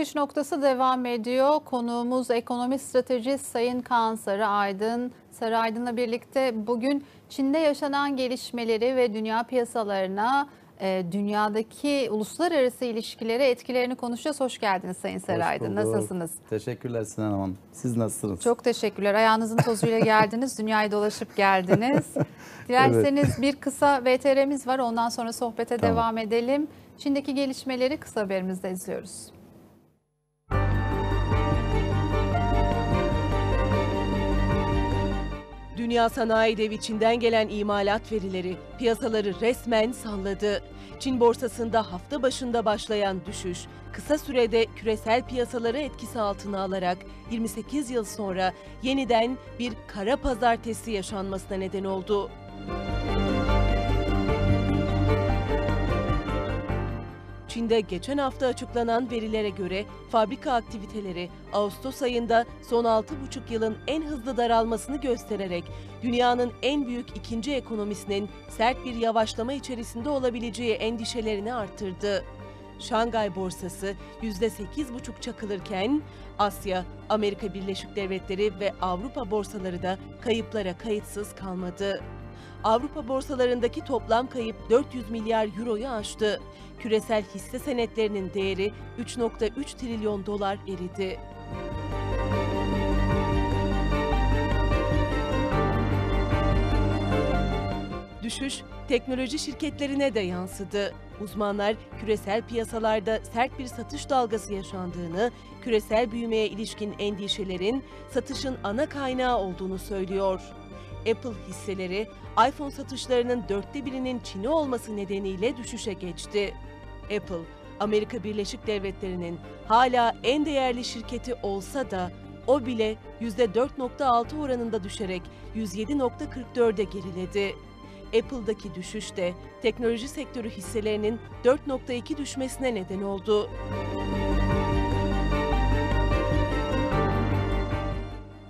Çıkış noktası devam ediyor. Konuğumuz ekonomi stratejist Sayın Kaan Sarı Aydın. Sarı Aydın'la birlikte bugün Çin'de yaşanan gelişmeleri ve dünya piyasalarına, e, dünyadaki uluslararası ilişkilere etkilerini konuşacağız. Hoş geldiniz Sayın Sarı Aydın. Nasılsınız? Teşekkürler Sinan Hanım. Siz nasılsınız? Çok teşekkürler. Ayağınızın tozuyla geldiniz. Dünyayı dolaşıp geldiniz. Dilerseniz evet. bir kısa VTR'miz var. Ondan sonra sohbete tamam. devam edelim. Çin'deki gelişmeleri kısa haberimizde izliyoruz. Dünya Sanayi Devi Çin'den gelen imalat verileri piyasaları resmen salladı. Çin borsasında hafta başında başlayan düşüş kısa sürede küresel piyasaları etkisi altına alarak 28 yıl sonra yeniden bir kara pazartesi yaşanmasına neden oldu. Çin'de geçen hafta açıklanan verilere göre fabrika aktiviteleri Ağustos ayında son 6,5 yılın en hızlı daralmasını göstererek dünyanın en büyük ikinci ekonomisinin sert bir yavaşlama içerisinde olabileceği endişelerini arttırdı. Şangay borsası %8,5 çakılırken Asya, Amerika Birleşik Devletleri ve Avrupa borsaları da kayıplara kayıtsız kalmadı. Avrupa borsalarındaki toplam kayıp 400 milyar euroyu aştı. Küresel hisse senetlerinin değeri 3.3 trilyon dolar eridi. Düşüş teknoloji şirketlerine de yansıdı. Uzmanlar küresel piyasalarda sert bir satış dalgası yaşandığını, küresel büyümeye ilişkin endişelerin satışın ana kaynağı olduğunu söylüyor. Apple hisseleri iPhone satışlarının dörtte birinin Çin'e olması nedeniyle düşüşe geçti. Apple, Amerika Birleşik Devletleri'nin hala en değerli şirketi olsa da o bile %4.6 oranında düşerek 107.44'e geriledi. Apple'daki düşüş de teknoloji sektörü hisselerinin 4.2 düşmesine neden oldu.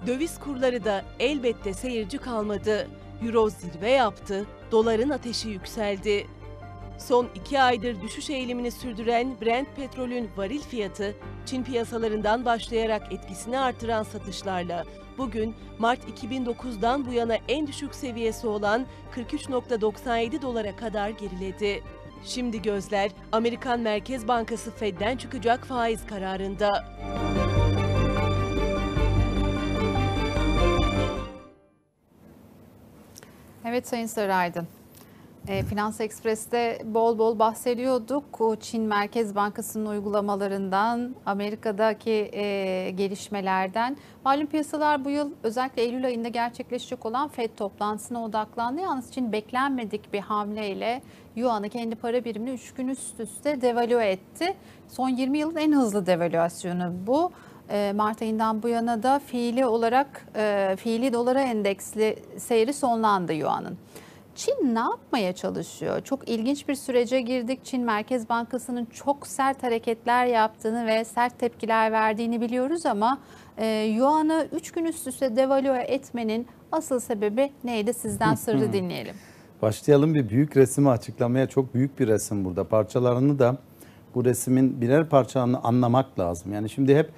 Döviz kurları da elbette seyirci kalmadı. Euro zirve yaptı, doların ateşi yükseldi. Son iki aydır düşüş eğilimini sürdüren Brent petrolün varil fiyatı, Çin piyasalarından başlayarak etkisini artıran satışlarla bugün Mart 2009'dan bu yana en düşük seviyesi olan 43.97 dolara kadar geriledi. Şimdi gözler Amerikan Merkez Bankası Fed'den çıkacak faiz kararında. Evet Sayın Sarıaydın. E, Finans Ekspres'te bol bol bahsediyorduk. O Çin Merkez Bankası'nın uygulamalarından, Amerika'daki e, gelişmelerden. Malum piyasalar bu yıl özellikle Eylül ayında gerçekleşecek olan FED toplantısına odaklandı. Yalnız Çin beklenmedik bir hamleyle Yuan'ı kendi para birimini 3 gün üst üste devalue etti. Son 20 yılın en hızlı devalüasyonu bu. Ee, Mart ayından bu yana da fiili olarak e, fiili dolara endeksli seyri sonlandı Yuan'ın. Çin ne yapmaya çalışıyor? Çok ilginç bir sürece girdik. Çin Merkez Bankası'nın çok sert hareketler yaptığını ve sert tepkiler verdiğini biliyoruz ama e, Yuan'ı 3 gün üst üste devalue etmenin asıl sebebi neydi? Sizden sırrı dinleyelim. Başlayalım bir büyük resmi açıklamaya. Çok büyük bir resim burada. Parçalarını da bu resmin birer parçalarını anlamak lazım. Yani şimdi hep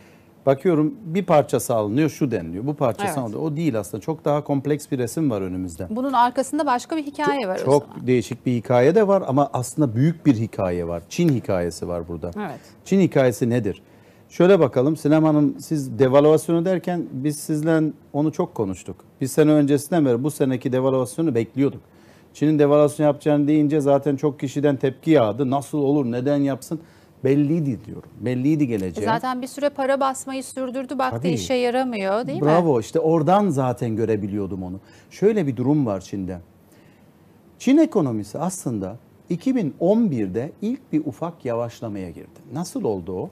Bakıyorum bir parça sağlanıyor, şu deniliyor. Bu parça evet. alınıyor. O değil aslında. Çok daha kompleks bir resim var önümüzde. Bunun arkasında başka bir hikaye var çok o zaman. Çok değişik bir hikaye de var ama aslında büyük bir hikaye var. Çin hikayesi var burada. Evet. Çin hikayesi nedir? Şöyle bakalım Sinem Hanım siz devalüasyonu derken biz sizden onu çok konuştuk. Bir sene öncesinden beri bu seneki devalüasyonu bekliyorduk. Çin'in devalüasyon yapacağını deyince zaten çok kişiden tepki yağdı. Nasıl olur neden yapsın? Belliydi diyorum. Belliydi geleceği. Zaten bir süre para basmayı sürdürdü. Baktı Tabii. işe yaramıyor değil Bravo. mi? Bravo işte oradan zaten görebiliyordum onu. Şöyle bir durum var Çin'de. Çin ekonomisi aslında 2011'de ilk bir ufak yavaşlamaya girdi. Nasıl oldu o?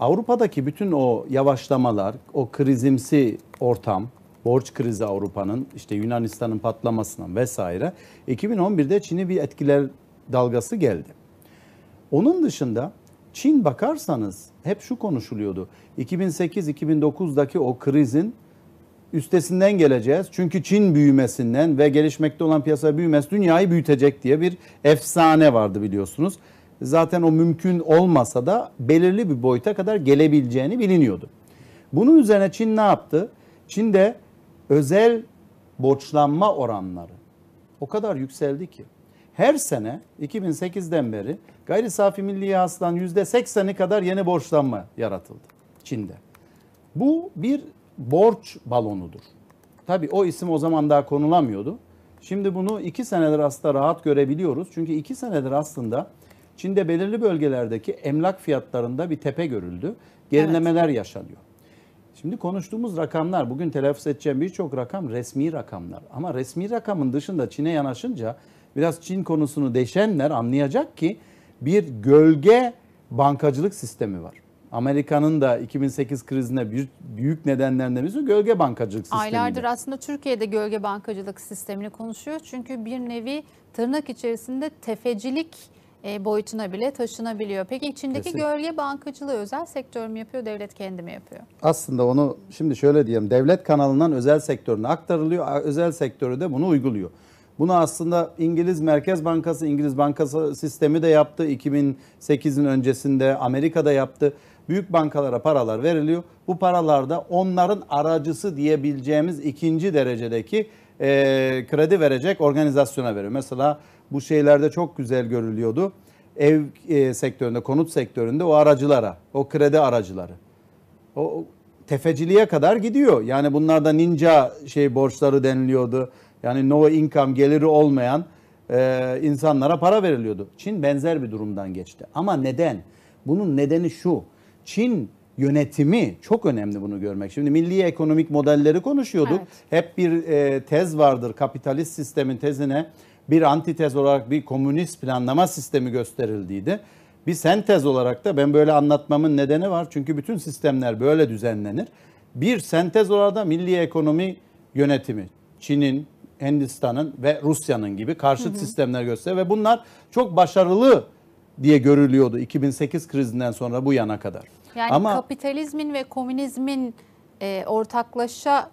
Avrupa'daki bütün o yavaşlamalar, o krizimsi ortam, borç krizi Avrupa'nın, işte Yunanistan'ın patlamasından vesaire 2011'de Çin'e bir etkiler dalgası geldi. Onun dışında Çin bakarsanız hep şu konuşuluyordu. 2008-2009'daki o krizin üstesinden geleceğiz. Çünkü Çin büyümesinden ve gelişmekte olan piyasa büyümesi dünyayı büyütecek diye bir efsane vardı biliyorsunuz. Zaten o mümkün olmasa da belirli bir boyuta kadar gelebileceğini biliniyordu. Bunun üzerine Çin ne yaptı? Çin'de özel borçlanma oranları o kadar yükseldi ki her sene 2008'den beri Gayri safi milli hasılan %80'i kadar yeni borçlanma yaratıldı Çin'de. Bu bir borç balonudur. Tabii o isim o zaman daha konulamıyordu. Şimdi bunu iki senedir aslında rahat görebiliyoruz. Çünkü iki senedir aslında Çin'de belirli bölgelerdeki emlak fiyatlarında bir tepe görüldü. Gerilemeler evet. yaşanıyor. Şimdi konuştuğumuz rakamlar, bugün telaffuz edeceğim birçok rakam resmi rakamlar. Ama resmi rakamın dışında Çin'e yanaşınca biraz Çin konusunu deşenler anlayacak ki bir gölge bankacılık sistemi var. Amerika'nın da 2008 krizine büyük, büyük nedenlerinden birisi gölge bankacılık sistemi. Aylardır aslında Türkiye'de gölge bankacılık sistemini konuşuyor. Çünkü bir nevi tırnak içerisinde tefecilik e, boyutuna bile taşınabiliyor. Peki içindeki Kesinlikle. gölge bankacılığı özel sektör mü yapıyor, devlet kendi mi yapıyor? Aslında onu şimdi şöyle diyeyim. Devlet kanalından özel sektörüne aktarılıyor. Özel sektörü de bunu uyguluyor. Bunu aslında İngiliz Merkez Bankası, İngiliz Bankası sistemi de yaptı. 2008'in öncesinde Amerika'da yaptı. Büyük bankalara paralar veriliyor. Bu paralarda onların aracısı diyebileceğimiz ikinci derecedeki e, kredi verecek organizasyona veriyor. Mesela bu şeylerde çok güzel görülüyordu. Ev e, sektöründe, konut sektöründe o aracılara, o kredi aracıları. O tefeciliğe kadar gidiyor. Yani bunlarda ninja şey borçları deniliyordu. Yani no income geliri olmayan e, insanlara para veriliyordu. Çin benzer bir durumdan geçti. Ama neden? Bunun nedeni şu. Çin yönetimi çok önemli bunu görmek. Şimdi milli ekonomik modelleri konuşuyorduk. Evet. Hep bir e, tez vardır kapitalist sistemin tezine bir antitez olarak bir komünist planlama sistemi gösterildiydi. Bir sentez olarak da ben böyle anlatmamın nedeni var. Çünkü bütün sistemler böyle düzenlenir. Bir sentez olarak da milli ekonomi yönetimi. Çin'in, Hindistan'ın ve Rusya'nın gibi karşıt sistemler göster ve bunlar çok başarılı diye görülüyordu 2008 krizinden sonra bu yana kadar. Yani Ama, kapitalizmin ve komünizmin e, ortaklaşa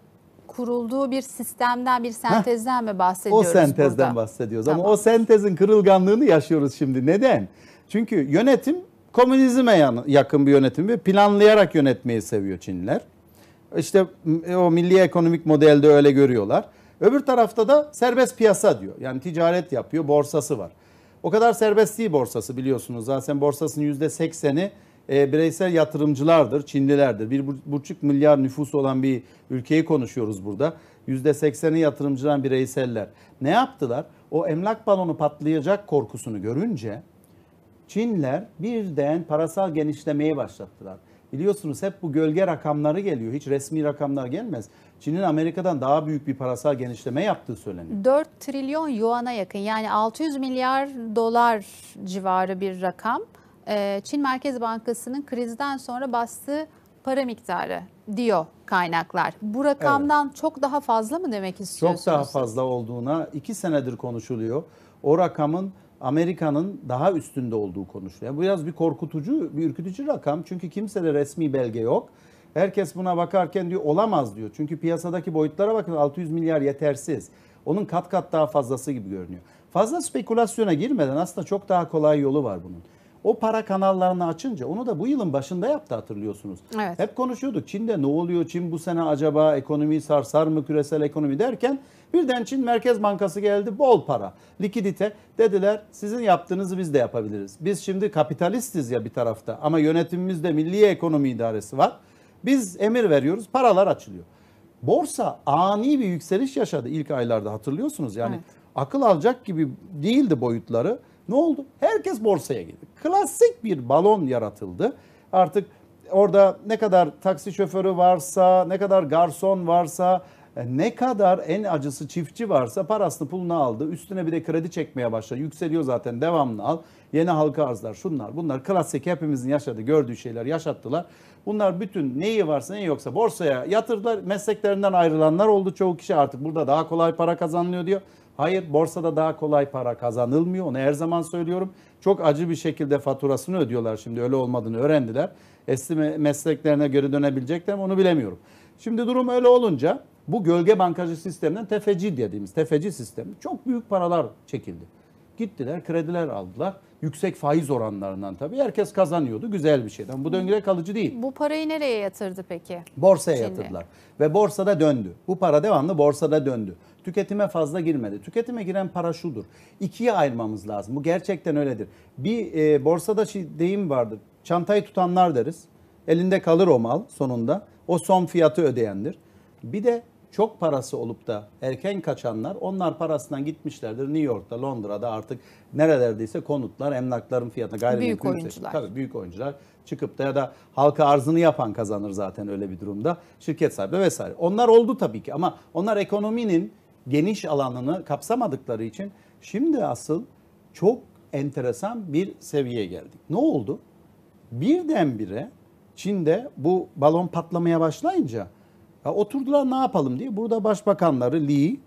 kurulduğu bir sistemden, bir sentezden heh, mi bahsediyoruz? O sentezden burada? bahsediyoruz tamam. ama o sentezin kırılganlığını yaşıyoruz şimdi. Neden? Çünkü yönetim komünizme yakın bir yönetim ve planlayarak yönetmeyi seviyor Çinliler. İşte e, o milli ekonomik modelde öyle görüyorlar. Öbür tarafta da serbest piyasa diyor. Yani ticaret yapıyor, borsası var. O kadar serbest değil borsası biliyorsunuz. Zaten borsasının %80'i e, bireysel yatırımcılardır, Çinlilerdir. Bir buçuk milyar nüfus olan bir ülkeyi konuşuyoruz burada. Yüzde %80'i yatırımcıdan bireyseller. Ne yaptılar? O emlak balonu patlayacak korkusunu görünce Çinler birden parasal genişlemeyi başlattılar. Biliyorsunuz hep bu gölge rakamları geliyor. Hiç resmi rakamlar gelmez. Çin'in Amerika'dan daha büyük bir parasal genişleme yaptığı söyleniyor. 4 trilyon yuana yakın yani 600 milyar dolar civarı bir rakam. Ee, Çin Merkez Bankası'nın krizden sonra bastığı para miktarı diyor kaynaklar. Bu rakamdan evet. çok daha fazla mı demek istiyorsunuz? Çok daha fazla olduğuna iki senedir konuşuluyor. O rakamın Amerika'nın daha üstünde olduğu konuşuluyor. Bu biraz bir korkutucu, bir ürkütücü rakam. Çünkü kimsede resmi belge yok. Herkes buna bakarken diyor olamaz diyor. Çünkü piyasadaki boyutlara bakın 600 milyar yetersiz. Onun kat kat daha fazlası gibi görünüyor. Fazla spekülasyona girmeden aslında çok daha kolay yolu var bunun. O para kanallarını açınca onu da bu yılın başında yaptı hatırlıyorsunuz. Evet. Hep konuşuyorduk Çin'de ne oluyor? Çin bu sene acaba ekonomiyi sarsar mı küresel ekonomi derken birden Çin Merkez Bankası geldi bol para likidite dediler sizin yaptığınızı biz de yapabiliriz. Biz şimdi kapitalistiz ya bir tarafta ama yönetimimizde milli ekonomi idaresi var. Biz emir veriyoruz, paralar açılıyor. Borsa ani bir yükseliş yaşadı ilk aylarda hatırlıyorsunuz. Yani evet. akıl alacak gibi değildi boyutları. Ne oldu? Herkes borsaya gitti. Klasik bir balon yaratıldı. Artık orada ne kadar taksi şoförü varsa, ne kadar garson varsa, e, ne kadar en acısı çiftçi varsa parasını pulunu aldı. Üstüne bir de kredi çekmeye başladı. Yükseliyor zaten devamlı al. Yeni halka arzlar şunlar bunlar klasik hepimizin yaşadığı gördüğü şeyler yaşattılar. Bunlar bütün neyi varsa ne yoksa borsaya yatırdılar. Mesleklerinden ayrılanlar oldu. Çoğu kişi artık burada daha kolay para kazanılıyor diyor. Hayır borsada daha kolay para kazanılmıyor. Onu her zaman söylüyorum. Çok acı bir şekilde faturasını ödüyorlar şimdi öyle olmadığını öğrendiler. Eski mesleklerine geri dönebilecekler mi onu bilemiyorum. Şimdi durum öyle olunca bu gölge bankacı sisteminden tefeci dediğimiz tefeci sistemi çok büyük paralar çekildi. Gittiler krediler aldılar. Yüksek faiz oranlarından tabii herkes kazanıyordu. Güzel bir şeyden. Bu döngüde kalıcı değil. Bu parayı nereye yatırdı peki? Borsaya Şimdi. yatırdılar. Ve borsada döndü. Bu para devamlı borsada döndü. Tüketime fazla girmedi. Tüketime giren para şudur. İkiye ayırmamız lazım. Bu gerçekten öyledir. Bir e, borsada şey, deyim vardır. Çantayı tutanlar deriz. Elinde kalır o mal sonunda. O son fiyatı ödeyendir. Bir de çok parası olup da erken kaçanlar onlar parasından gitmişlerdir. New York'ta, Londra'da artık nerelerdeyse konutlar, emlakların fiyatına gayrimenkul büyük oyuncular. Tabii büyük oyuncular çıkıp da ya da halka arzını yapan kazanır zaten öyle bir durumda. Şirket sahibi vesaire. Onlar oldu tabii ki ama onlar ekonominin geniş alanını kapsamadıkları için şimdi asıl çok enteresan bir seviyeye geldik. Ne oldu? Birdenbire Çin'de bu balon patlamaya başlayınca Ha, oturdular ne yapalım diye. Burada başbakanları Li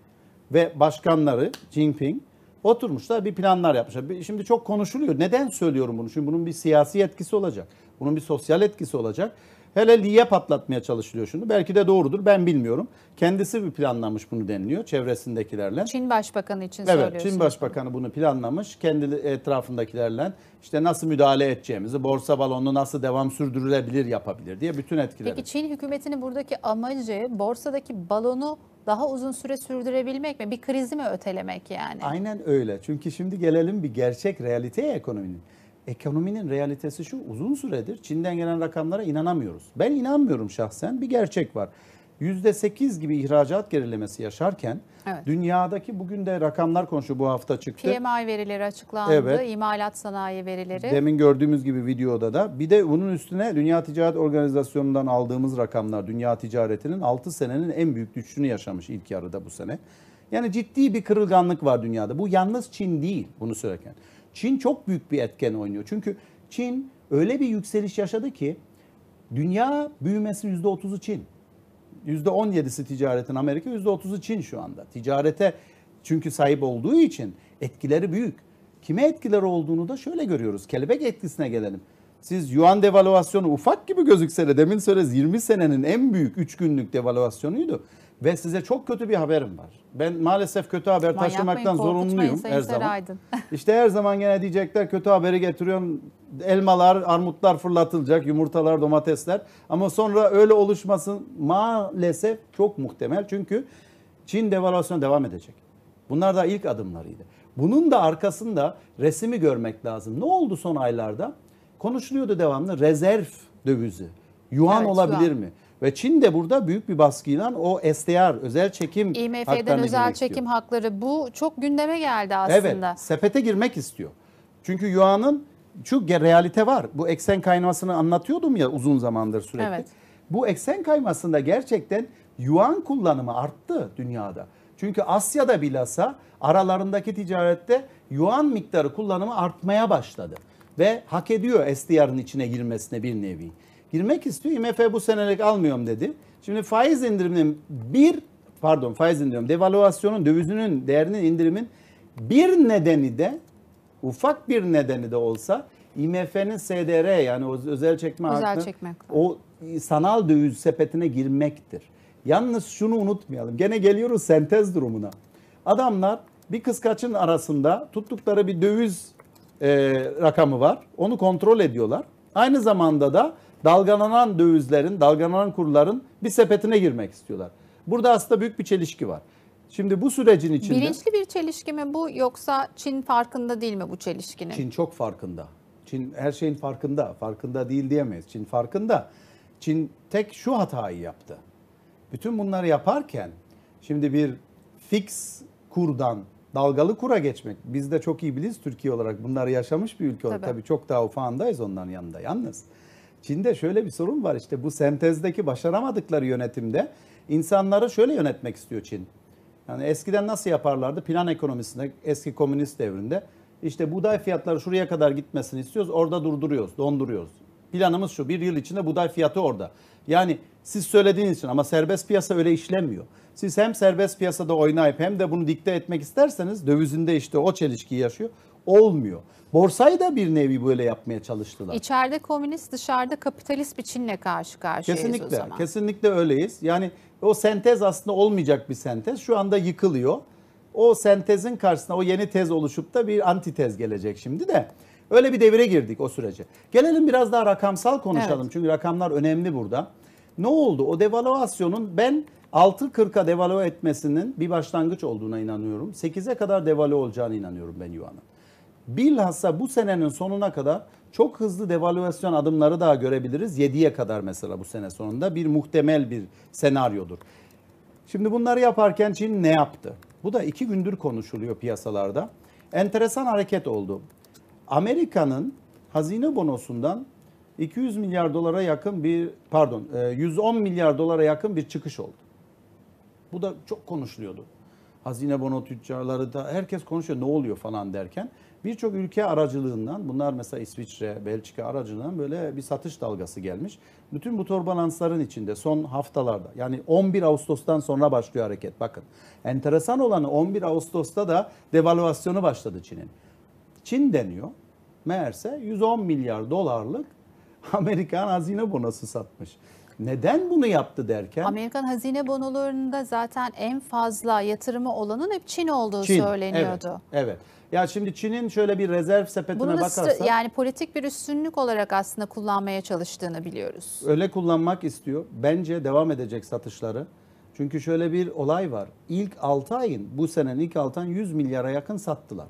ve başkanları Jinping oturmuşlar bir planlar yapmışlar. Şimdi çok konuşuluyor. Neden söylüyorum bunu? çünkü bunun bir siyasi etkisi olacak. Bunun bir sosyal etkisi olacak. Hele niye patlatmaya çalışılıyor şunu? Belki de doğrudur ben bilmiyorum. Kendisi bir planlamış bunu deniliyor çevresindekilerle. Çin Başbakanı için evet, söylüyorsunuz. Evet Çin Başbakanı bunu planlamış. Kendi etrafındakilerle işte nasıl müdahale edeceğimizi, borsa balonunu nasıl devam sürdürülebilir yapabilir diye bütün etkileri. Peki Çin hükümetinin buradaki amacı borsadaki balonu daha uzun süre sürdürebilmek mi? Bir krizi mi ötelemek yani? Aynen öyle. Çünkü şimdi gelelim bir gerçek realiteye ekonominin ekonominin realitesi şu uzun süredir Çin'den gelen rakamlara inanamıyoruz. Ben inanmıyorum şahsen bir gerçek var. %8 gibi ihracat gerilemesi yaşarken evet. dünyadaki bugün de rakamlar konuşuyor bu hafta çıktı. PMI verileri açıklandı, evet. imalat sanayi verileri. Demin gördüğümüz gibi videoda da bir de bunun üstüne Dünya Ticaret Organizasyonu'ndan aldığımız rakamlar dünya ticaretinin 6 senenin en büyük düşüşünü yaşamış ilk yarıda bu sene. Yani ciddi bir kırılganlık var dünyada. Bu yalnız Çin değil bunu söylerken. Çin çok büyük bir etken oynuyor. Çünkü Çin öyle bir yükseliş yaşadı ki dünya büyümesi %30'u Çin. %17'si ticaretin Amerika, %30'u Çin şu anda. Ticarete çünkü sahip olduğu için etkileri büyük. Kime etkileri olduğunu da şöyle görüyoruz. Kelebek etkisine gelelim. Siz yuan devalüasyonu ufak gibi gözükse de demin söylediğiniz 20 senenin en büyük 3 günlük devalüasyonuydu. Ve size çok kötü bir haberim var. Ben maalesef kötü haber Aman taşımaktan zorunluyum her zaman. Aydın. işte her zaman gene diyecekler kötü haberi getiriyorum. Elmalar, armutlar fırlatılacak, yumurtalar, domatesler. Ama sonra öyle oluşmasın maalesef çok muhtemel. Çünkü Çin devalüasyonu devam edecek. Bunlar da ilk adımlarıydı. Bunun da arkasında resmi görmek lazım. Ne oldu son aylarda? Konuşuluyordu devamlı rezerv dövizi. Yuan evet, olabilir yuan. mi? Ve Çin de burada büyük bir baskıyla o SDR özel çekim IMF'den özel çekim hakları bu çok gündeme geldi aslında. Evet sepete girmek istiyor. Çünkü Yuan'ın şu realite var. Bu eksen kaymasını anlatıyordum ya uzun zamandır sürekli. Evet. Bu eksen kaymasında gerçekten yuan kullanımı arttı dünyada. Çünkü Asya'da bilhassa aralarındaki ticarette yuan miktarı kullanımı artmaya başladı. Ve hak ediyor SDR'ın içine girmesine bir nevi girmek istiyor. IMF bu senelik almıyorum dedi. Şimdi faiz indiriminin bir pardon faiz indiriyorum devaluasyonun dövizinin değerinin indirimin bir nedeni de ufak bir nedeni de olsa IMF'nin SDR yani o özel çekme özel hakkı çekme. o sanal döviz sepetine girmektir. Yalnız şunu unutmayalım. Gene geliyoruz sentez durumuna. Adamlar bir kıskaçın arasında tuttukları bir döviz e, rakamı var. Onu kontrol ediyorlar. Aynı zamanda da dalgalanan dövizlerin, dalgalanan kurların bir sepetine girmek istiyorlar. Burada aslında büyük bir çelişki var. Şimdi bu sürecin içinde... Bilinçli bir çelişki mi bu yoksa Çin farkında değil mi bu çelişkinin? Çin çok farkında. Çin her şeyin farkında. Farkında değil diyemeyiz. Çin farkında. Çin tek şu hatayı yaptı. Bütün bunları yaparken şimdi bir fix kurdan dalgalı kura geçmek. Biz de çok iyi biliriz Türkiye olarak bunları yaşamış bir ülke olarak. Tabii, Tabii çok daha ufağındayız onların yanında. Yalnız Çin'de şöyle bir sorun var işte bu sentezdeki başaramadıkları yönetimde insanları şöyle yönetmek istiyor Çin. Yani eskiden nasıl yaparlardı? Plan ekonomisinde, eski komünist devrinde işte buğday fiyatları şuraya kadar gitmesini istiyoruz. Orada durduruyoruz, donduruyoruz. Planımız şu bir yıl içinde buğday fiyatı orada. Yani siz söylediğiniz için ama serbest piyasa öyle işlemiyor. Siz hem serbest piyasada oynayıp hem de bunu dikte etmek isterseniz dövizinde işte o çelişkiyi yaşıyor. Olmuyor. Borsayı da bir nevi böyle yapmaya çalıştılar. İçeride komünist, dışarıda kapitalist bir Çin'le karşı karşıyayız kesinlikle, o zaman. Kesinlikle öyleyiz. Yani o sentez aslında olmayacak bir sentez. Şu anda yıkılıyor. O sentezin karşısına o yeni tez oluşup da bir antitez gelecek şimdi de. Öyle bir devire girdik o sürece. Gelelim biraz daha rakamsal konuşalım. Evet. Çünkü rakamlar önemli burada. Ne oldu? O devalüasyonun ben 6.40'a devalue etmesinin bir başlangıç olduğuna inanıyorum. 8'e kadar devalue olacağına inanıyorum ben Yuvan'ın. Bilhassa bu senenin sonuna kadar çok hızlı devalüasyon adımları daha görebiliriz. 7'ye kadar mesela bu sene sonunda bir muhtemel bir senaryodur. Şimdi bunları yaparken Çin ne yaptı? Bu da iki gündür konuşuluyor piyasalarda. Enteresan hareket oldu. Amerika'nın hazine bonosundan 200 milyar dolara yakın bir pardon 110 e, milyar dolara yakın bir çıkış oldu. Bu da çok konuşuluyordu. Hazine bono tüccarları da herkes konuşuyor ne oluyor falan derken birçok ülke aracılığından bunlar mesela İsviçre, Belçika aracılığından böyle bir satış dalgası gelmiş. Bütün bu torbalansların içinde son haftalarda yani 11 Ağustos'tan sonra başlıyor hareket bakın. Enteresan olanı 11 Ağustos'ta da devalüasyonu başladı Çin'in. Çin deniyor meğerse 110 milyar dolarlık Amerikan hazine bonosu satmış. Neden bunu yaptı derken? Amerikan hazine bonolarında zaten en fazla yatırımı olanın hep Çin olduğu Çin, söyleniyordu. Evet, evet. Ya şimdi Çin'in şöyle bir rezerv sepetine Bunu bakarsak... Yani politik bir üstünlük olarak aslında kullanmaya çalıştığını biliyoruz. Öyle kullanmak istiyor. Bence devam edecek satışları. Çünkü şöyle bir olay var. İlk 6 ayın, bu senenin ilk 6 ayın 100 milyara yakın sattılar.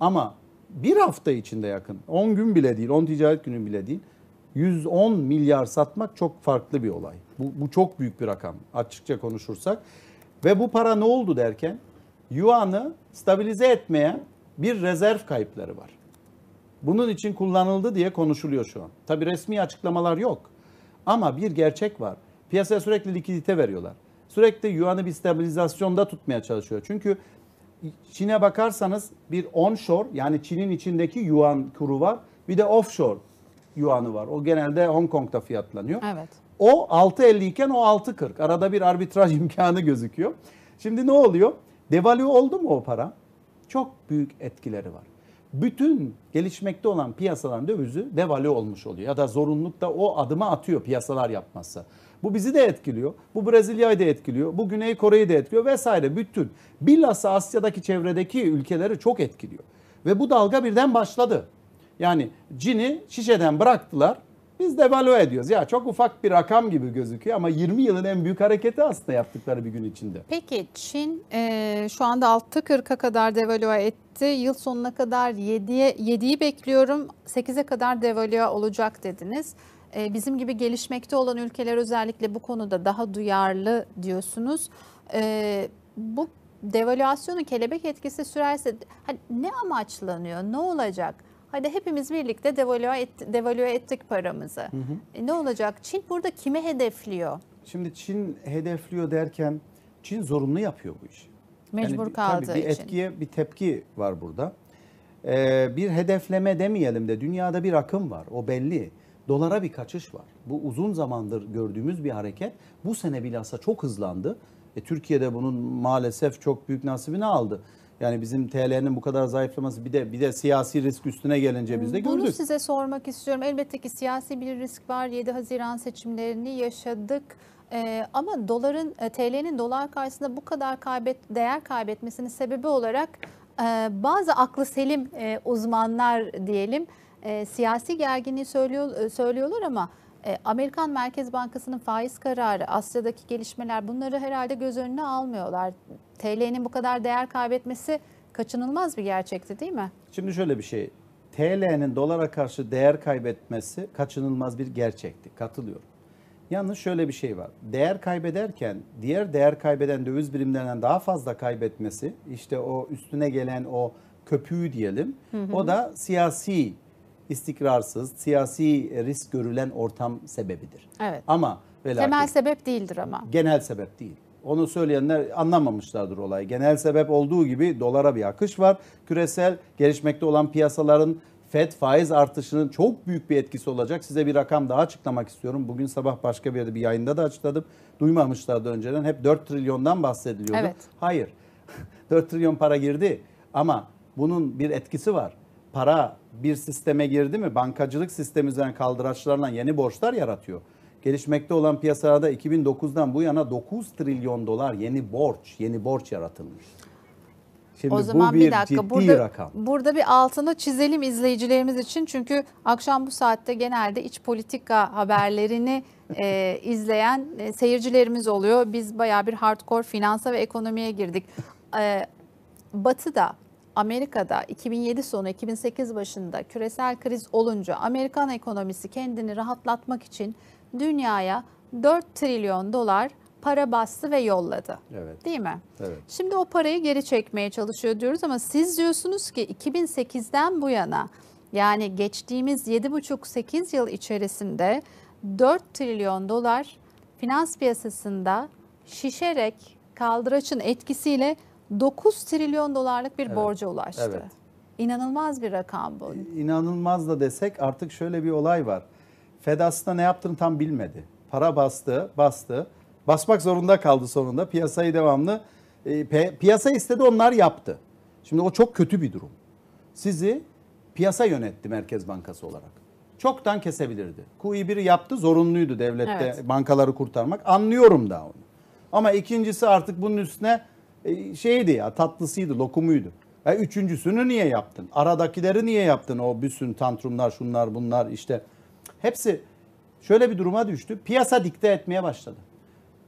Ama bir hafta içinde yakın, 10 gün bile değil, 10 ticaret günü bile değil. 110 milyar satmak çok farklı bir olay. Bu, bu çok büyük bir rakam açıkça konuşursak. Ve bu para ne oldu derken Yuan'ı stabilize etmeye bir rezerv kayıpları var. Bunun için kullanıldı diye konuşuluyor şu an. Tabi resmi açıklamalar yok. Ama bir gerçek var. Piyasaya sürekli likidite veriyorlar. Sürekli yuanı bir stabilizasyonda tutmaya çalışıyor. Çünkü Çin'e bakarsanız bir onshore yani Çin'in içindeki yuan kuru var. Bir de offshore yuanı var. O genelde Hong Kong'da fiyatlanıyor. Evet. O 6.50 iken o 6.40. Arada bir arbitraj imkanı gözüküyor. Şimdi ne oluyor? Devalü oldu mu o para? Çok büyük etkileri var. Bütün gelişmekte olan piyasaların dövizi devalü olmuş oluyor. Ya da zorunlulukta o adıma atıyor piyasalar yapmazsa. Bu bizi de etkiliyor. Bu Brezilya'yı da etkiliyor. Bu Güney Kore'yi de etkiliyor vesaire. Bütün bilhassa Asya'daki çevredeki ülkeleri çok etkiliyor. Ve bu dalga birden başladı. Yani cini şişeden bıraktılar. Biz devalue ediyoruz. Ya çok ufak bir rakam gibi gözüküyor ama 20 yılın en büyük hareketi aslında yaptıkları bir gün içinde. Peki Çin e, şu anda 6.40'a kadar devalue etti. Yıl sonuna kadar 7'ye 7'yi bekliyorum. 8'e kadar devalue olacak dediniz. E, bizim gibi gelişmekte olan ülkeler özellikle bu konuda daha duyarlı diyorsunuz. E, bu devalüasyonu kelebek etkisi sürerse hani ne amaçlanıyor? Ne olacak? Hadi hepimiz birlikte devalüe, et, devalüe ettik paramızı. Hı hı. E ne olacak? Çin burada kime hedefliyor? Şimdi Çin hedefliyor derken Çin zorunlu yapıyor bu işi. Mecbur yani, kaldığı tabii bir için. etkiye bir tepki var burada. Ee, bir hedefleme demeyelim de dünyada bir akım var. O belli. Dolara bir kaçış var. Bu uzun zamandır gördüğümüz bir hareket. Bu sene bilhassa çok hızlandı. E, Türkiye'de bunun maalesef çok büyük nasibini aldı. Yani bizim TL'nin bu kadar zayıflaması bir de bir de siyasi risk üstüne gelince biz de hmm, Bunu gördük. Bunu size sormak istiyorum. Elbette ki siyasi bir risk var. 7 Haziran seçimlerini yaşadık. Ee, ama doların e, TL'nin dolar karşısında bu kadar kaybet değer kaybetmesinin sebebi olarak e, bazı aklı selim e, uzmanlar diyelim e, siyasi gerginliği söylüyor, e, söylüyorlar ama e, Amerikan Merkez Bankası'nın faiz kararı, Asya'daki gelişmeler bunları herhalde göz önüne almıyorlar. TL'nin bu kadar değer kaybetmesi kaçınılmaz bir gerçekti değil mi? Şimdi şöyle bir şey. TL'nin dolara karşı değer kaybetmesi kaçınılmaz bir gerçekti. Katılıyorum. Yalnız şöyle bir şey var. Değer kaybederken diğer değer kaybeden döviz birimlerinden daha fazla kaybetmesi işte o üstüne gelen o köpüğü diyelim. Hı hı. O da siyasi istikrarsız, siyasi risk görülen ortam sebebidir. Evet. Ama velakin, temel sebep değildir ama. Genel sebep değil. Onu söyleyenler anlamamışlardır olayı. Genel sebep olduğu gibi dolara bir akış var. Küresel gelişmekte olan piyasaların FED faiz artışının çok büyük bir etkisi olacak. Size bir rakam daha açıklamak istiyorum. Bugün sabah başka bir yerde bir yayında da açıkladım. Duymamışlardı önceden. Hep 4 trilyondan bahsediliyordu. Evet. Hayır. 4 trilyon para girdi ama bunun bir etkisi var para bir sisteme girdi mi bankacılık sistemi üzerine kaldıraçlarla yeni borçlar yaratıyor. Gelişmekte olan piyasalarda 2009'dan bu yana 9 trilyon dolar yeni borç, yeni borç yaratılmış. Şimdi o zaman bu bir, bir dakika burada, rakam. burada bir altını çizelim izleyicilerimiz için. Çünkü akşam bu saatte genelde iç politika haberlerini e, izleyen e, seyircilerimiz oluyor. Biz baya bir hardcore finansa ve ekonomiye girdik. E, da. Amerika'da 2007 sonu 2008 başında küresel kriz olunca Amerikan ekonomisi kendini rahatlatmak için dünyaya 4 trilyon dolar para bastı ve yolladı. Evet. Değil mi? Evet. Şimdi o parayı geri çekmeye çalışıyor diyoruz ama siz diyorsunuz ki 2008'den bu yana yani geçtiğimiz 7,5-8 yıl içerisinde 4 trilyon dolar finans piyasasında şişerek kaldıraçın etkisiyle 9 trilyon dolarlık bir evet. borca ulaştı. Evet. İnanılmaz bir rakam bu. İnanılmaz da desek artık şöyle bir olay var. Fed aslında ne yaptığını tam bilmedi. Para bastı, bastı. Basmak zorunda kaldı sonunda. Piyasayı devamlı e, piyasa istedi onlar yaptı. Şimdi o çok kötü bir durum. Sizi piyasa yönetti Merkez Bankası olarak. Çoktan kesebilirdi. QE1 yaptı zorunluydu devlette evet. bankaları kurtarmak. Anlıyorum da onu. Ama ikincisi artık bunun üstüne e, şeydi ya tatlısıydı, lokumuydu. E, üçüncüsünü niye yaptın? Aradakileri niye yaptın? O bir tantrumlar, şunlar, bunlar işte. Hepsi şöyle bir duruma düştü. Piyasa dikte etmeye başladı.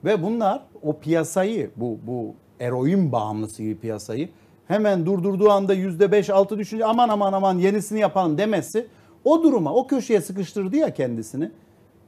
Ve bunlar o piyasayı, bu, bu eroin bağımlısı gibi piyasayı hemen durdurduğu anda yüzde beş altı düşünce aman aman aman yenisini yapalım demesi o duruma o köşeye sıkıştırdı ya kendisini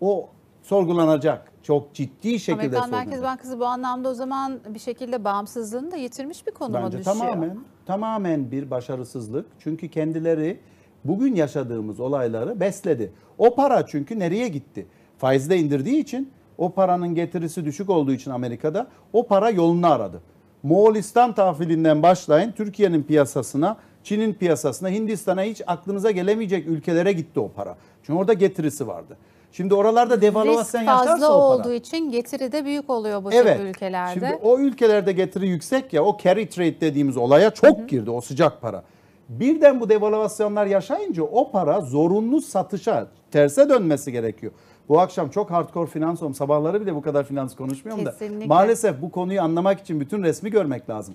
o sorgulanacak çok ciddi şekilde Amerikan sorunlar. Merkez Bankası bu anlamda o zaman bir şekilde bağımsızlığını da yitirmiş bir konuma Bence düşüyor. Tamamen, tamamen bir başarısızlık. Çünkü kendileri bugün yaşadığımız olayları besledi. O para çünkü nereye gitti? Faizde indirdiği için o paranın getirisi düşük olduğu için Amerika'da o para yolunu aradı. Moğolistan tahvilinden başlayın Türkiye'nin piyasasına, Çin'in piyasasına, Hindistan'a hiç aklınıza gelemeyecek ülkelere gitti o para. Çünkü orada getirisi vardı. Şimdi oralarda devalüasyon yaşarsa fazla o para. olduğu için getiri de büyük oluyor bu evet. tür ülkelerde. Şimdi o ülkelerde getiri yüksek ya o carry trade dediğimiz olaya çok Hı-hı. girdi o sıcak para. Birden bu devalüasyonlar yaşayınca o para zorunlu satışa terse dönmesi gerekiyor. Bu akşam çok hardcore finans olum. Sabahları bile bu kadar finans konuşmuyorum Kesinlikle. da. Maalesef bu konuyu anlamak için bütün resmi görmek lazım.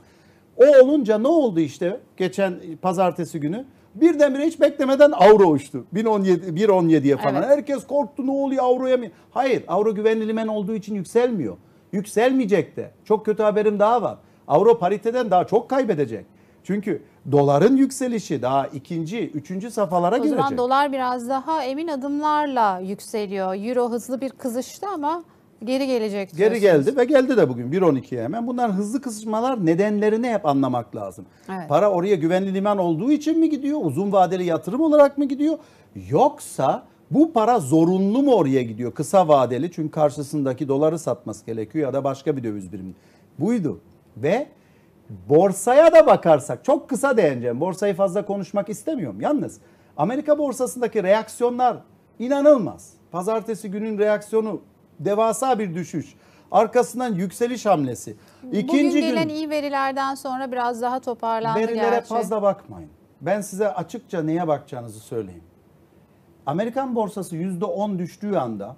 O olunca ne oldu işte geçen pazartesi günü? Birdenbire hiç beklemeden avro uçtu. 1.17'ye falan. Evet. Herkes korktu ne oluyor avroya mı? Hayır avro güvenli limen olduğu için yükselmiyor. Yükselmeyecek de. Çok kötü haberim daha var. Avro pariteden daha çok kaybedecek. Çünkü doların yükselişi daha ikinci, üçüncü safhalara o girecek. O zaman dolar biraz daha emin adımlarla yükseliyor. Euro hızlı bir kızıştı ama Geri gelecek. Geri geldi ve geldi de bugün 1.12'ye hemen. Bunların hızlı kısmalar nedenlerini hep anlamak lazım. Evet. Para oraya güvenli liman olduğu için mi gidiyor? Uzun vadeli yatırım olarak mı gidiyor? Yoksa bu para zorunlu mu oraya gidiyor? Kısa vadeli çünkü karşısındaki doları satması gerekiyor ya da başka bir döviz birimi. Buydu. Ve borsaya da bakarsak çok kısa değineceğim. Borsayı fazla konuşmak istemiyorum. Yalnız Amerika borsasındaki reaksiyonlar inanılmaz. Pazartesi günün reaksiyonu devasa bir düşüş. Arkasından yükseliş hamlesi. İkinci Bugün gelen gün, iyi verilerden sonra biraz daha toparlandı Verilere gerçi. fazla bakmayın. Ben size açıkça neye bakacağınızı söyleyeyim. Amerikan borsası %10 düştüğü anda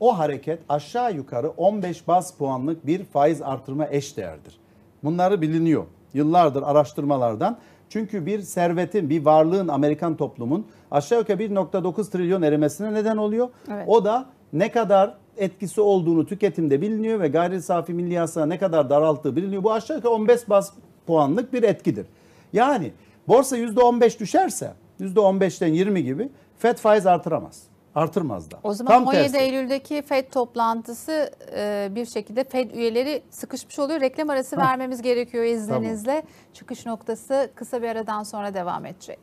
o hareket aşağı yukarı 15 bas puanlık bir faiz artırma eş değerdir. Bunları biliniyor yıllardır araştırmalardan. Çünkü bir servetin, bir varlığın Amerikan toplumun aşağı yukarı 1.9 trilyon erimesine neden oluyor. Evet. O da ne kadar etkisi olduğunu tüketimde biliniyor ve gayri safi milli hasıla ne kadar daralttığı biliniyor. Bu aşağı yukarı 15 bas puanlık bir etkidir. Yani borsa %15 düşerse %15'ten 20 gibi FED faiz artıramaz. Artırmaz da. O zaman Tam 17 tersi. Eylül'deki FED toplantısı e, bir şekilde FED üyeleri sıkışmış oluyor. Reklam arası vermemiz gerekiyor izninizle. Tamam. Çıkış noktası kısa bir aradan sonra devam edecek.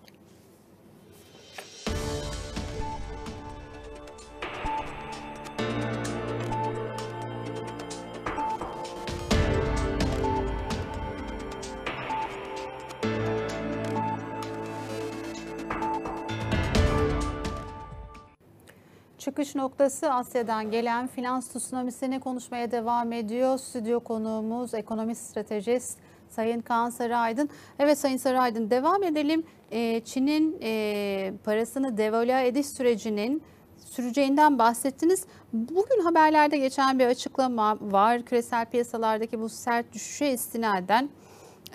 çıkış noktası Asya'dan gelen finans tsunamisini konuşmaya devam ediyor. Stüdyo konuğumuz ekonomi stratejist Sayın Kaan Sarıaydın. Evet Sayın Sarıaydın devam edelim. Ee, Çin'in e, parasını devalüe ediş sürecinin süreceğinden bahsettiniz. Bugün haberlerde geçen bir açıklama var. Küresel piyasalardaki bu sert düşüşe istinaden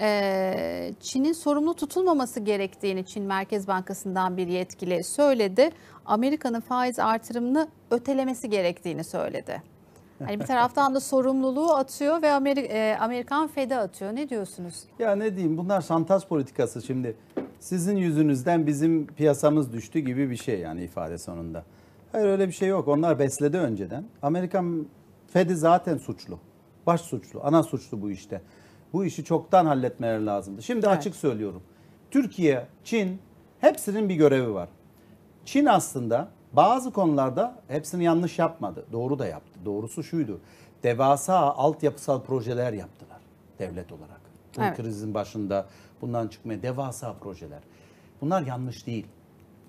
ee, Çin'in sorumlu tutulmaması gerektiğini Çin Merkez Bankası'ndan bir yetkili söyledi. Amerika'nın faiz artırımını ötelemesi gerektiğini söyledi. Hani bir taraftan da sorumluluğu atıyor ve Amerika, e, Amerikan Fed'e atıyor. Ne diyorsunuz? Ya ne diyeyim bunlar şantaj politikası şimdi. Sizin yüzünüzden bizim piyasamız düştü gibi bir şey yani ifade sonunda. Hayır öyle bir şey yok. Onlar besledi önceden. Amerikan Fed'i zaten suçlu. Baş suçlu, ana suçlu bu işte bu işi çoktan halletmeler lazımdı. Şimdi evet. açık söylüyorum. Türkiye, Çin hepsinin bir görevi var. Çin aslında bazı konularda hepsini yanlış yapmadı. Doğru da yaptı. Doğrusu şuydu. Devasa altyapısal projeler yaptılar devlet olarak. Bu evet. krizin başında bundan çıkmaya devasa projeler. Bunlar yanlış değil.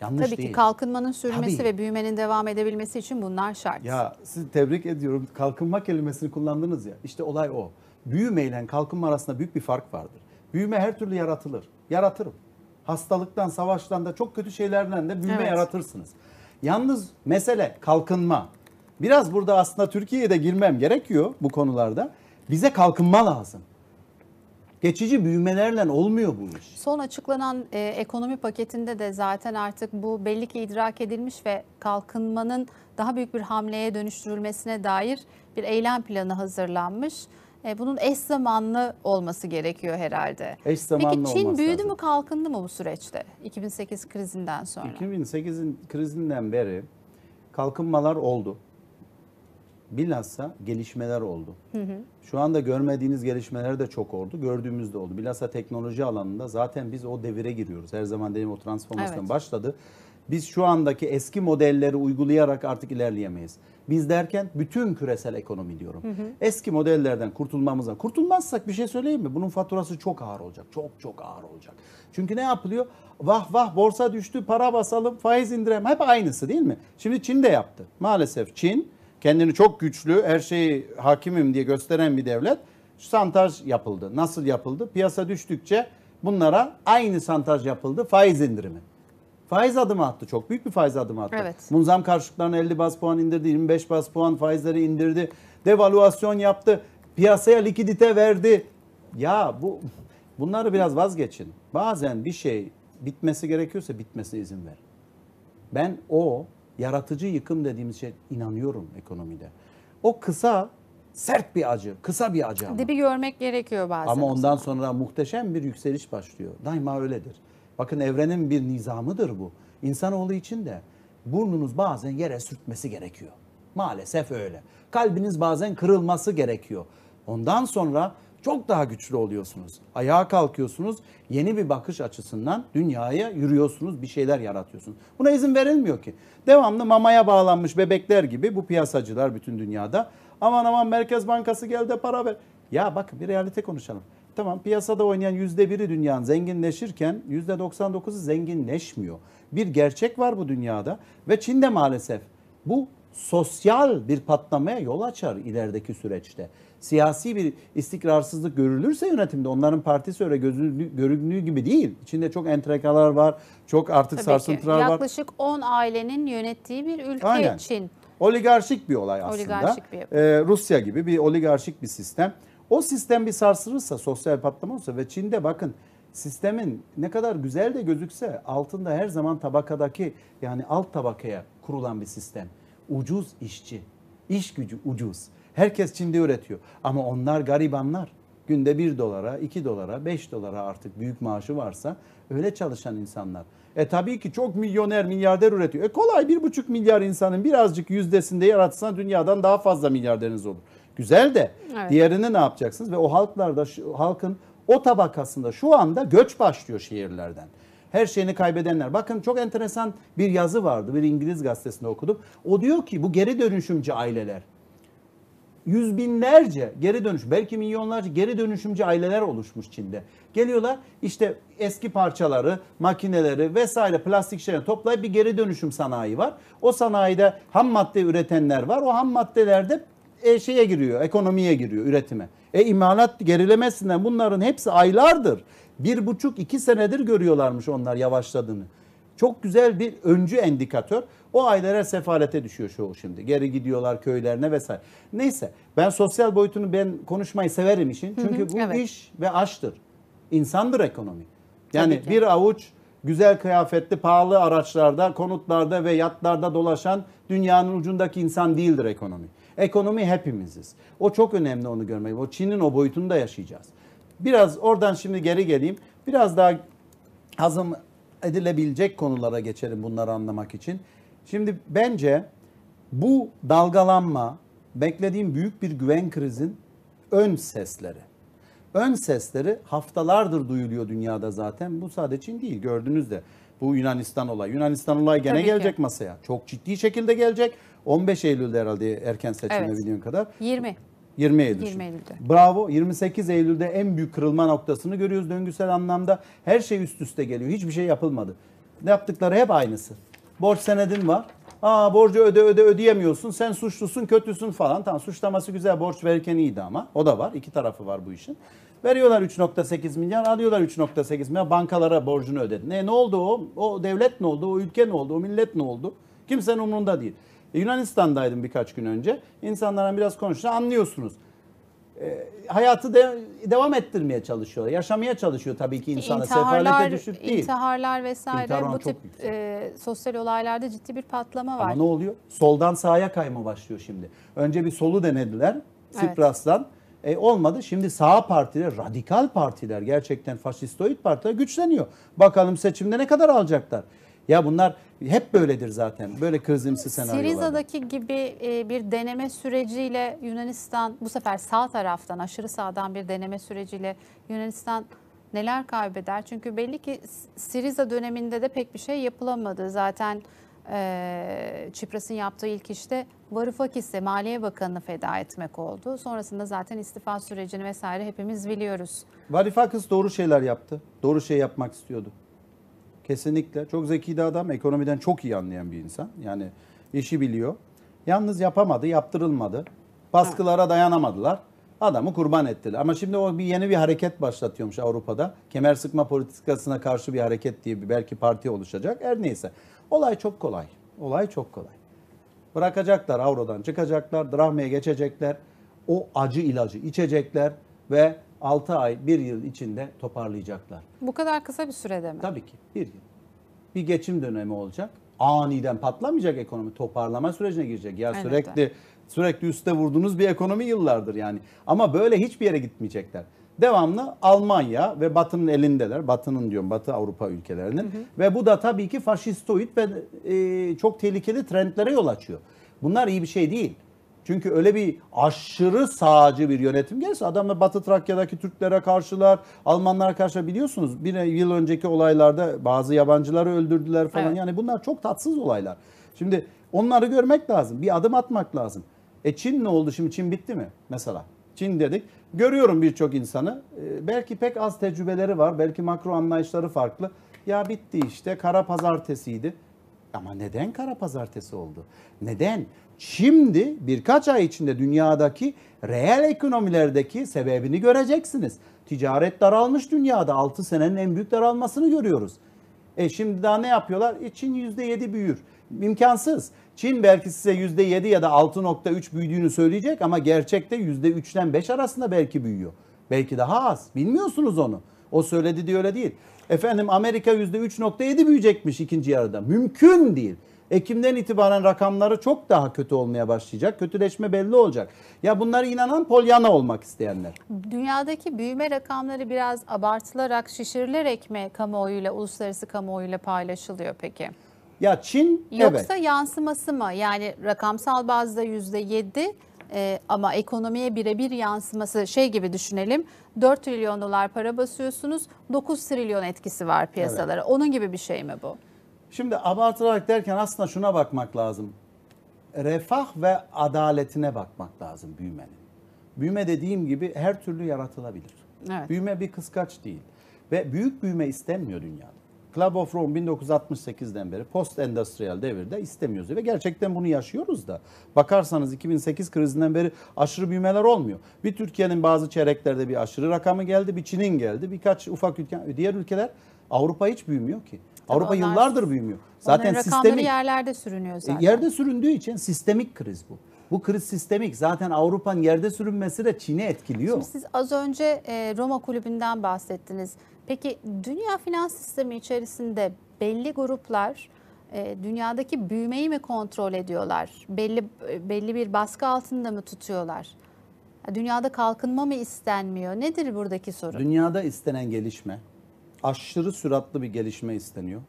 Yanlış Tabii değil. ki kalkınmanın sürmesi Tabii. ve büyümenin devam edebilmesi için bunlar şart. Ya sizi tebrik ediyorum. Kalkınma kelimesini kullandınız ya. İşte olay o. Büyüme ile kalkınma arasında büyük bir fark vardır. Büyüme her türlü yaratılır. Yaratırım. Hastalıktan, savaştan da çok kötü şeylerden de büyüme evet. yaratırsınız. Yalnız mesele kalkınma. Biraz burada aslında Türkiye'ye de girmem gerekiyor bu konularda. Bize kalkınma lazım. Geçici büyümelerle olmuyor bu iş. Son açıklanan e, ekonomi paketinde de zaten artık bu belli ki idrak edilmiş ve kalkınmanın daha büyük bir hamleye dönüştürülmesine dair bir eylem planı hazırlanmış. E, bunun eş zamanlı olması gerekiyor herhalde. Eş zamanlı Peki Çin büyüdü lazım. mü kalkındı mı bu süreçte 2008 krizinden sonra? 2008 krizinden beri kalkınmalar oldu. Bilhassa gelişmeler oldu. Hı hı. Şu anda görmediğiniz gelişmeler de çok oldu. Gördüğümüz de oldu. Bilhassa teknoloji alanında zaten biz o devire giriyoruz. Her zaman dediğim o transformasyon evet. başladı. Biz şu andaki eski modelleri uygulayarak artık ilerleyemeyiz. Biz derken bütün küresel ekonomi diyorum. Hı hı. Eski modellerden kurtulmamıza. Kurtulmazsak bir şey söyleyeyim mi? Bunun faturası çok ağır olacak. Çok çok ağır olacak. Çünkü ne yapılıyor? Vah vah borsa düştü, para basalım, faiz indirelim Hep aynısı değil mi? Şimdi Çin de yaptı. Maalesef Çin kendini çok güçlü, her şeyi hakimim diye gösteren bir devlet. Santaj yapıldı. Nasıl yapıldı? Piyasa düştükçe bunlara aynı santaj yapıldı. Faiz indirimi faiz adımı attı. Çok büyük bir faiz adımı attı. Evet. Munzam karşılıklarını 50 bas puan indirdi, 25 bas puan faizleri indirdi. Devaluasyon yaptı. Piyasaya likidite verdi. Ya bu bunları biraz vazgeçin. Bazen bir şey bitmesi gerekiyorsa bitmesine izin ver. Ben o yaratıcı yıkım dediğimiz şey inanıyorum ekonomide. O kısa sert bir acı, kısa bir acı ama. Dibi görmek gerekiyor bazen. Ama ondan sonra muhteşem bir yükseliş başlıyor. Daima öyledir. Bakın evrenin bir nizamıdır bu. İnsanoğlu için de burnunuz bazen yere sürtmesi gerekiyor. Maalesef öyle. Kalbiniz bazen kırılması gerekiyor. Ondan sonra çok daha güçlü oluyorsunuz. Ayağa kalkıyorsunuz. Yeni bir bakış açısından dünyaya yürüyorsunuz. Bir şeyler yaratıyorsunuz. Buna izin verilmiyor ki. Devamlı mamaya bağlanmış bebekler gibi bu piyasacılar bütün dünyada. Aman aman Merkez Bankası geldi para ver. Ya bakın bir realite konuşalım. Tamam piyasada oynayan yüzde biri dünyanın zenginleşirken yüzde %99'u zenginleşmiyor. Bir gerçek var bu dünyada ve Çin'de maalesef bu sosyal bir patlamaya yol açar ilerideki süreçte. Siyasi bir istikrarsızlık görülürse yönetimde onların partisi öyle gözünü, göründüğü gibi değil. İçinde çok entrekalar var, çok artık Tabii sarsıntılar ki. var. Yaklaşık 10 ailenin yönettiği bir ülke Aynen. için. Oligarşik bir olay aslında. Oligarşik bir ee, Rusya gibi bir oligarşik bir sistem. O sistem bir sarsılırsa, sosyal patlama olsa ve Çin'de bakın sistemin ne kadar güzel de gözükse altında her zaman tabakadaki yani alt tabakaya kurulan bir sistem. Ucuz işçi, iş gücü ucuz. Herkes Çin'de üretiyor ama onlar garibanlar. Günde 1 dolara, 2 dolara, 5 dolara artık büyük maaşı varsa öyle çalışan insanlar. E tabii ki çok milyoner, milyarder üretiyor. E kolay 1,5 milyar insanın birazcık yüzdesinde yaratsan dünyadan daha fazla milyarderiniz olur. Güzel de evet. diğerini ne yapacaksınız? Ve o halklarda halkın o tabakasında şu anda göç başlıyor şehirlerden. Her şeyini kaybedenler. Bakın çok enteresan bir yazı vardı. Bir İngiliz gazetesinde okudum. O diyor ki bu geri dönüşümcü aileler yüz binlerce geri dönüş, belki milyonlarca geri dönüşümcü aileler oluşmuş Çin'de. Geliyorlar işte eski parçaları, makineleri vesaire plastik şeyleri toplayıp bir geri dönüşüm sanayi var. O sanayide ham madde üretenler var. O ham maddelerde e, şeye giriyor, ekonomiye giriyor, üretime. E imalat gerilemesinden bunların hepsi aylardır. Bir buçuk iki senedir görüyorlarmış onlar yavaşladığını. Çok güzel bir öncü endikatör. O aylara sefalete düşüyor çoğu şimdi. Geri gidiyorlar köylerine vesaire. Neyse ben sosyal boyutunu ben konuşmayı severim işin. Çünkü hı hı, bu evet. iş ve aştır. İnsandır ekonomi. Yani bir avuç güzel kıyafetli, pahalı araçlarda, konutlarda ve yatlarda dolaşan dünyanın ucundaki insan değildir ekonomi. Ekonomi hepimiziz. O çok önemli onu görmek. O Çin'in o boyutunu da yaşayacağız. Biraz oradan şimdi geri geleyim. Biraz daha hazım edilebilecek konulara geçelim bunları anlamak için. Şimdi bence bu dalgalanma beklediğim büyük bir güven krizin ön sesleri. Ön sesleri haftalardır duyuluyor dünyada zaten. Bu sadece Çin değil gördünüz de. Bu Yunanistan olayı. Yunanistan olayı gene Tabii gelecek ki. masaya. Çok ciddi şekilde gelecek. 15 Eylül'de herhalde erken seçilme evet. bildiğim kadar. 20. 20 Eylül. 20 Eylül'de. Bravo. 28 Eylül'de en büyük kırılma noktasını görüyoruz döngüsel anlamda. Her şey üst üste geliyor. Hiçbir şey yapılmadı. Ne yaptıkları hep aynısı. Borç senedin var. Aa borcu öde öde ödeyemiyorsun. Sen suçlusun, kötüsün falan. Tamam suçlaması güzel. Borç verirken iyiydi ama. O da var. İki tarafı var bu işin. Veriyorlar 3.8 milyar, alıyorlar 3.8 milyar. Bankalara borcunu ödedin. Ne ne oldu o? O devlet ne oldu? O ülke ne oldu? O millet ne oldu? Kimsenin umurunda değil. E, Yunanistan'daydım birkaç gün önce. İnsanlarla biraz konuştum anlıyorsunuz. E, hayatı de, devam ettirmeye çalışıyorlar Yaşamaya çalışıyor tabii ki insanlar. Sefarlete düşüp değil. İntiharlar vesaire İntihar bu tip e, sosyal olaylarda ciddi bir patlama var. Ama ne oluyor? Soldan sağa kayma başlıyor şimdi. Önce bir solu denediler. Sipras'tan. Evet. E, olmadı. Şimdi sağ partiler, radikal partiler, gerçekten faşistoid partiler güçleniyor. Bakalım seçimde ne kadar alacaklar? Ya bunlar hep böyledir zaten. Böyle krizimsi senaryolar. Siriza'daki gibi e, bir deneme süreciyle Yunanistan bu sefer sağ taraftan aşırı sağdan bir deneme süreciyle Yunanistan neler kaybeder? Çünkü belli ki Siriza döneminde de pek bir şey yapılamadı. Zaten e, Çipras'ın yaptığı ilk işte Varoufakis'e Maliye Bakanı'nı feda etmek oldu. Sonrasında zaten istifa sürecini vesaire hepimiz biliyoruz. Varoufakis doğru şeyler yaptı. Doğru şey yapmak istiyordu. Kesinlikle. Çok zeki de adam. Ekonomiden çok iyi anlayan bir insan. Yani işi biliyor. Yalnız yapamadı, yaptırılmadı. Baskılara dayanamadılar. Adamı kurban ettiler. Ama şimdi o bir yeni bir hareket başlatıyormuş Avrupa'da. Kemer sıkma politikasına karşı bir hareket diye bir belki parti oluşacak. Her neyse. Olay çok kolay. Olay çok kolay. Bırakacaklar avrodan çıkacaklar, drahmeye geçecekler. O acı ilacı içecekler ve 6 ay, 1 yıl içinde toparlayacaklar. Bu kadar kısa bir sürede mi? Tabii ki. Bir yıl. Bir geçim dönemi olacak. Aniden patlamayacak ekonomi. Toparlama sürecine girecek. Ya Elbette. sürekli sürekli üste vurduğunuz bir ekonomi yıllardır yani. Ama böyle hiçbir yere gitmeyecekler. Devamlı Almanya ve Batı'nın elindeler. Batı'nın diyorum Batı Avrupa ülkelerinin. Hı hı. Ve bu da tabii ki faşistoid ve e, çok tehlikeli trendlere yol açıyor. Bunlar iyi bir şey değil. Çünkü öyle bir aşırı sağcı bir yönetim gelirse adamlar Batı Trakya'daki Türklere karşılar, Almanlara karşı biliyorsunuz bir yıl önceki olaylarda bazı yabancıları öldürdüler falan. Evet. Yani bunlar çok tatsız olaylar. Şimdi onları görmek lazım. Bir adım atmak lazım. E Çin ne oldu şimdi? Çin bitti mi mesela? Çin dedik. Görüyorum birçok insanı. E, belki pek az tecrübeleri var. Belki makro anlayışları farklı. Ya bitti işte kara pazartesiydi. Ama neden kara pazartesi oldu? Neden? Şimdi birkaç ay içinde dünyadaki reel ekonomilerdeki sebebini göreceksiniz. Ticaret daralmış dünyada. 6 senenin en büyük daralmasını görüyoruz. E şimdi daha ne yapıyorlar? E Çin %7 büyür. İmkansız. Çin belki size %7 ya da 6.3 büyüdüğünü söyleyecek ama gerçekte %3'ten 5 arasında belki büyüyor. Belki daha az. Bilmiyorsunuz onu. O söyledi diye öyle değil. Efendim Amerika %3.7 büyüyecekmiş ikinci yarıda. Mümkün değil. Ekim'den itibaren rakamları çok daha kötü olmaya başlayacak. Kötüleşme belli olacak. Ya bunlara inanan polyana olmak isteyenler. Dünyadaki büyüme rakamları biraz abartılarak, şişirilerek mi kamuoyuyla, uluslararası kamuoyuyla paylaşılıyor peki? Ya Çin Yoksa evet. yansıması mı? Yani rakamsal bazda yüzde yedi e, ama ekonomiye birebir yansıması şey gibi düşünelim. 4 trilyon dolar para basıyorsunuz 9 trilyon etkisi var piyasalara. Evet. Onun gibi bir şey mi bu? Şimdi abartılarak derken aslında şuna bakmak lazım. Refah ve adaletine bakmak lazım büyümenin. Büyüme dediğim gibi her türlü yaratılabilir. Evet. Büyüme bir kıskaç değil. Ve büyük büyüme istenmiyor dünyada. Club of Rome 1968'den beri post-endüstriyel devirde istemiyoruz. Ve gerçekten bunu yaşıyoruz da. Bakarsanız 2008 krizinden beri aşırı büyümeler olmuyor. Bir Türkiye'nin bazı çeyreklerde bir aşırı rakamı geldi, bir Çin'in geldi, birkaç ufak ülke. Diğer ülkeler Avrupa hiç büyümüyor ki. Avrupa onlar, yıllardır büyümüyor. Zaten sistemik yerlerde sürünüyor zaten. E, yerde süründüğü için sistemik kriz bu. Bu kriz sistemik. Zaten Avrupa'nın yerde sürünmesi de Çin'i etkiliyor. Şimdi siz az önce e, Roma kulübünden bahsettiniz. Peki dünya finans sistemi içerisinde belli gruplar e, dünyadaki büyümeyi mi kontrol ediyorlar? Belli belli bir baskı altında mı tutuyorlar? Dünyada kalkınma mı istenmiyor? Nedir buradaki sorun? Dünyada istenen gelişme, aşırı süratli bir gelişme isteniyor.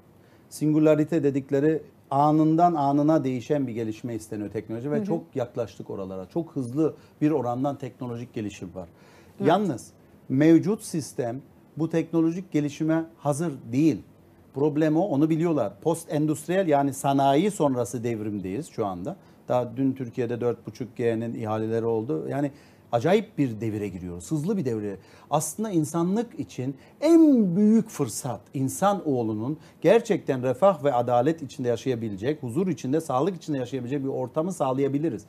Singularite dedikleri anından anına değişen bir gelişme isteniyor teknoloji ve hı hı. çok yaklaştık oralara. Çok hızlı bir orandan teknolojik gelişim var. Evet. Yalnız mevcut sistem bu teknolojik gelişime hazır değil. Problem o, onu biliyorlar. Post endüstriyel yani sanayi sonrası devrimdeyiz şu anda. Daha dün Türkiye'de 4.5G'nin ihaleleri oldu. Yani acayip bir devire giriyoruz. Hızlı bir devire. Aslında insanlık için en büyük fırsat insan oğlunun gerçekten refah ve adalet içinde yaşayabilecek, huzur içinde, sağlık içinde yaşayabilecek bir ortamı sağlayabiliriz.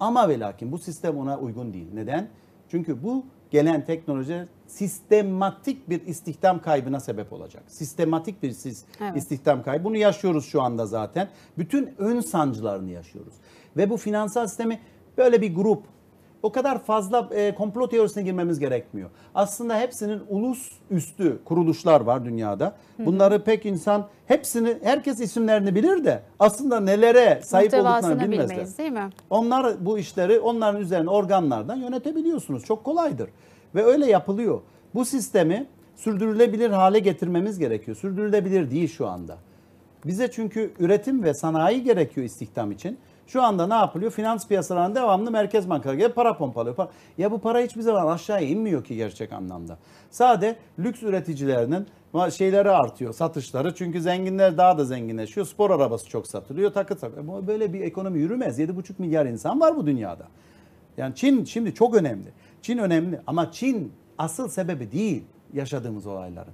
Ama ve lakin bu sistem ona uygun değil. Neden? Çünkü bu gelen teknoloji sistematik bir istihdam kaybına sebep olacak. Sistematik bir siz evet. istihdam kaybı. Bunu yaşıyoruz şu anda zaten. Bütün ön sancılarını yaşıyoruz. Ve bu finansal sistemi böyle bir grup o kadar fazla e, komplo teorisine girmemiz gerekmiyor. Aslında hepsinin ulus üstü kuruluşlar var dünyada. Bunları pek insan hepsini herkes isimlerini bilir de aslında nelere sahip olduklarını bilmezler. değil mi? Onlar bu işleri onların üzerine organlardan yönetebiliyorsunuz. Çok kolaydır ve öyle yapılıyor. Bu sistemi sürdürülebilir hale getirmemiz gerekiyor. Sürdürülebilir değil şu anda. Bize çünkü üretim ve sanayi gerekiyor istihdam için. Şu anda ne yapılıyor? Finans piyasalarında devamlı merkez bankaları gelip para pompalıyor. Ya bu para hiçbir zaman aşağıya inmiyor ki gerçek anlamda. Sade lüks üreticilerinin şeyleri artıyor satışları. Çünkü zenginler daha da zenginleşiyor. Spor arabası çok satılıyor. Takı takı. Böyle bir ekonomi yürümez. 7,5 milyar insan var bu dünyada. Yani Çin şimdi çok önemli. Çin önemli ama Çin asıl sebebi değil yaşadığımız olayların.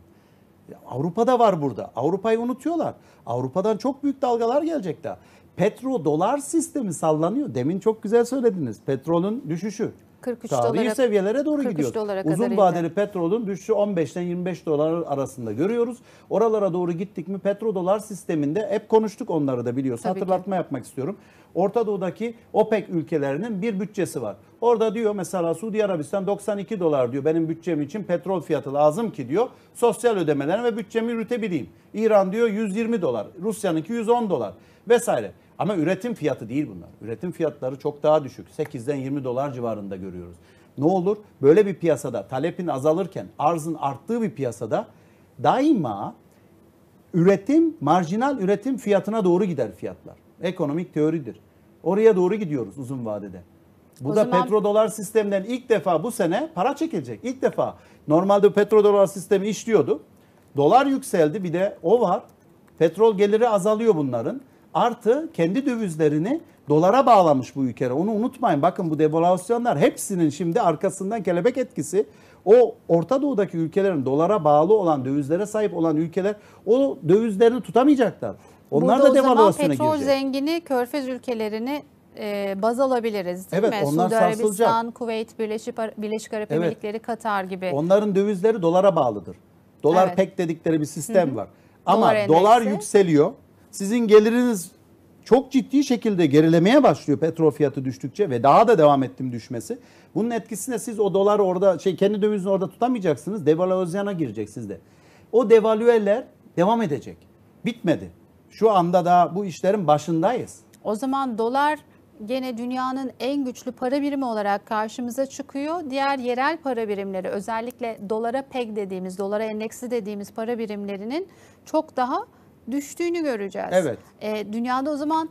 Avrupa'da var burada. Avrupa'yı unutuyorlar. Avrupa'dan çok büyük dalgalar gelecek daha. Petro dolar sistemi sallanıyor. Demin çok güzel söylediniz. Petrolün düşüşü. 43 Tarihi dolara, seviyelere doğru gidiyor. Uzun vadeli indi. petrolün düşüşü 15'ten 25 dolar arasında görüyoruz. Oralara doğru gittik mi petro dolar sisteminde hep konuştuk onları da biliyorsun. Tabii Hatırlatma ki. yapmak istiyorum. Orta Doğu'daki OPEC ülkelerinin bir bütçesi var. Orada diyor mesela Suudi Arabistan 92 dolar diyor benim bütçem için petrol fiyatı lazım ki diyor sosyal ödemeler ve bütçemi yürütebileyim. İran diyor 120 dolar, Rusya'nınki 110 dolar vesaire. Ama üretim fiyatı değil bunlar. Üretim fiyatları çok daha düşük. 8'den 20 dolar civarında görüyoruz. Ne olur? Böyle bir piyasada talepin azalırken arzın arttığı bir piyasada daima üretim marjinal üretim fiyatına doğru gider fiyatlar. Ekonomik teoridir. Oraya doğru gidiyoruz uzun vadede. Bu o da zaman... petrodolar sisteminden ilk defa bu sene para çekilecek. İlk defa normalde petrodolar sistemi işliyordu. Dolar yükseldi bir de o var. Petrol geliri azalıyor bunların. Artı kendi dövizlerini dolara bağlamış bu ülkeler. Onu unutmayın. Bakın bu devalüasyonlar hepsinin şimdi arkasından kelebek etkisi. O Orta Doğu'daki ülkelerin dolara bağlı olan, dövizlere sahip olan ülkeler o dövizlerini tutamayacaklar. Onlar Burada da devalüasyona girecek. Burada o zaman petrol zengini körfez ülkelerini e, baz alabiliriz değil evet, mi? Onlar Suudi sarsılacak. Arabistan, Kuveyt, Birleşik, Birleşik Arap Emirlikleri, evet. Katar gibi. Onların dövizleri dolara bağlıdır. Dolar evet. pek dedikleri bir sistem Hı-hı. var. Ama dolar, dolar yükseliyor sizin geliriniz çok ciddi şekilde gerilemeye başlıyor petrol fiyatı düştükçe ve daha da devam ettim düşmesi. Bunun etkisine siz o dolar orada şey kendi dövizini orada tutamayacaksınız. Devalüasyona gireceksiniz de O devalüeller devam edecek. Bitmedi. Şu anda da bu işlerin başındayız. O zaman dolar gene dünyanın en güçlü para birimi olarak karşımıza çıkıyor. Diğer yerel para birimleri özellikle dolara peg dediğimiz, dolara endeksli dediğimiz para birimlerinin çok daha düştüğünü göreceğiz. Evet. E, dünyada o zaman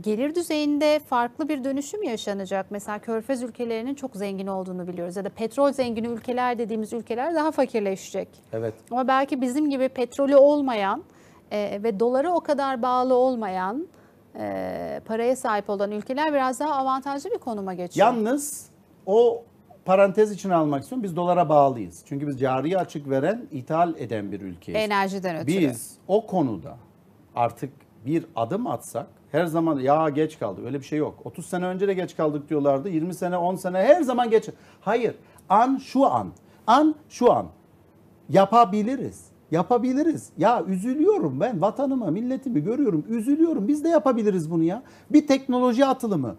gelir düzeyinde farklı bir dönüşüm yaşanacak. Mesela körfez ülkelerinin çok zengin olduğunu biliyoruz ya da petrol zengini ülkeler dediğimiz ülkeler daha fakirleşecek. Evet. Ama belki bizim gibi petrolü olmayan e, ve dolara o kadar bağlı olmayan e, paraya sahip olan ülkeler biraz daha avantajlı bir konuma geçiyor. Yalnız o parantez için almak istiyorum. Biz dolara bağlıyız. Çünkü biz cari açık veren, ithal eden bir ülkeyiz. Enerjiden ötürü. Biz o konuda artık bir adım atsak her zaman ya geç kaldı öyle bir şey yok. 30 sene önce de geç kaldık diyorlardı. 20 sene 10 sene her zaman geç. Hayır an şu an. An şu an. Yapabiliriz. Yapabiliriz. Ya üzülüyorum ben vatanımı, milletimi görüyorum. Üzülüyorum. Biz de yapabiliriz bunu ya. Bir teknoloji atılımı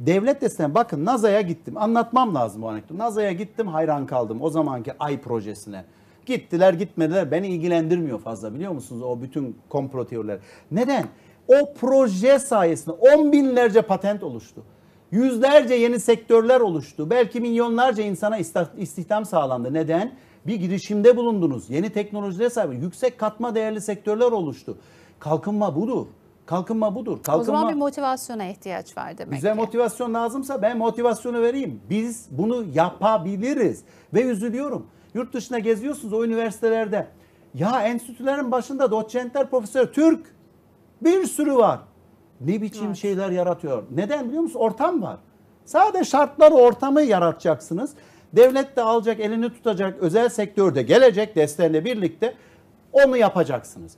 devlet desteğine bakın NASA'ya gittim. Anlatmam lazım bu anekdotu. NASA'ya gittim hayran kaldım o zamanki ay projesine. Gittiler gitmediler beni ilgilendirmiyor fazla biliyor musunuz o bütün komplo teorileri. Neden? O proje sayesinde on binlerce patent oluştu. Yüzlerce yeni sektörler oluştu. Belki milyonlarca insana istihdam sağlandı. Neden? Bir girişimde bulundunuz. Yeni teknolojilere sahip. Yüksek katma değerli sektörler oluştu. Kalkınma budur. Kalkınma budur. Kalkınma, o zaman bir motivasyona ihtiyaç var demek Bize ki. motivasyon lazımsa ben motivasyonu vereyim. Biz bunu yapabiliriz. Ve üzülüyorum. Yurt dışına geziyorsunuz o üniversitelerde. Ya enstitülerin başında doçentler, profesör, Türk bir sürü var. Ne biçim evet. şeyler yaratıyor. Neden biliyor musunuz? Ortam var. Sadece şartları, ortamı yaratacaksınız. Devlet de alacak, elini tutacak, özel sektörde gelecek desteğinle birlikte onu yapacaksınız.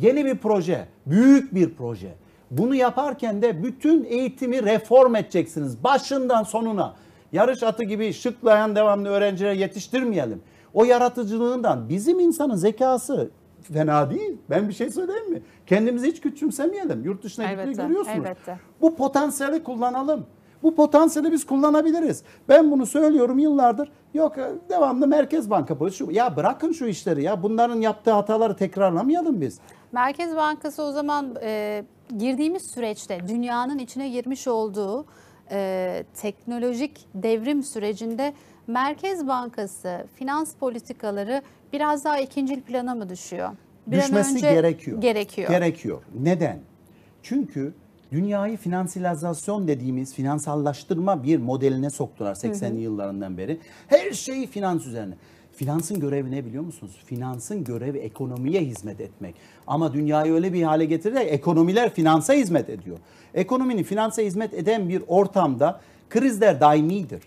Yeni bir proje, büyük bir proje. Bunu yaparken de bütün eğitimi reform edeceksiniz başından sonuna. Yarış atı gibi şıklayan devamlı öğrencilere yetiştirmeyelim. O yaratıcılığından bizim insanın zekası fena değil. Ben bir şey söyleyeyim mi? Kendimizi hiç küçümsemeyelim. Yurt dışına elbette, gitmeyi görüyorsunuz. Elbette. Bu potansiyeli kullanalım. Bu potansiyeli biz kullanabiliriz. Ben bunu söylüyorum yıllardır. Yok e, devamlı Merkez Banka pozisyonu. Ya bırakın şu işleri ya. Bunların yaptığı hataları tekrarlamayalım biz. Merkez Bankası o zaman e, girdiğimiz süreçte dünyanın içine girmiş olduğu e, teknolojik devrim sürecinde Merkez Bankası finans politikaları biraz daha ikincil plana mı düşüyor? Bir Düşmesi önce gerekiyor. Gerekiyor. Gerekiyor. Neden? Çünkü dünyayı finansalizasyon dediğimiz finansallaştırma bir modeline soktular 80'li yıllarından beri. Her şeyi finans üzerine. Finansın görevi ne biliyor musunuz? Finansın görevi ekonomiye hizmet etmek. Ama dünyayı öyle bir hale getirerek ekonomiler finansa hizmet ediyor. Ekonominin finansa hizmet eden bir ortamda krizler daimidir.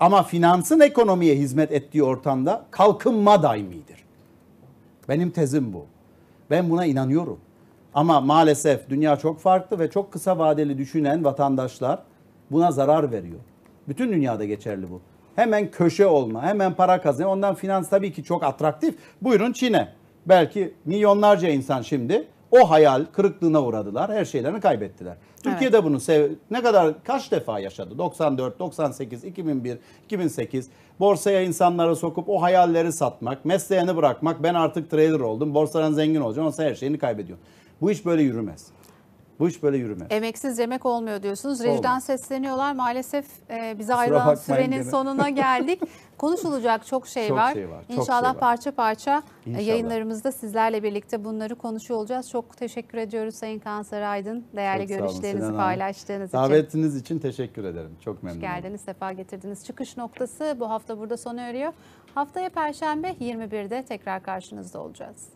Ama finansın ekonomiye hizmet ettiği ortamda kalkınma daimidir. Benim tezim bu. Ben buna inanıyorum. Ama maalesef dünya çok farklı ve çok kısa vadeli düşünen vatandaşlar buna zarar veriyor. Bütün dünyada geçerli bu. Hemen köşe olma, hemen para kazanma. Ondan finans tabii ki çok atraktif. Buyurun Çin'e belki milyonlarca insan şimdi o hayal kırıklığına uğradılar. Her şeylerini kaybettiler. Türkiye'de evet. bunu ne kadar kaç defa yaşadı? 94, 98, 2001, 2008. Borsaya insanları sokup o hayalleri satmak, mesleğini bırakmak. Ben artık trader oldum. Borsadan zengin olacağım. Olsa her şeyini kaybediyorum. Bu iş böyle yürümez. Bu iş böyle yürümez. Emeksiz yemek olmuyor diyorsunuz. Rejiden sesleniyorlar. Maalesef e, bize ayrılan sürenin deme. sonuna geldik. Konuşulacak çok şey çok var. Şey var. Çok şey İnşallah şey var. parça parça e, İnşallah. yayınlarımızda sizlerle birlikte bunları konuşuyor olacağız. Çok teşekkür ediyoruz Sayın Kanser Aydın. Değerli çok görüşlerinizi olun, paylaştığınız için. Davetiniz için teşekkür ederim. Çok memnun Hoş geldiniz, sefa getirdiniz. Çıkış noktası bu hafta burada sona eriyor. Haftaya Perşembe 21'de tekrar karşınızda olacağız.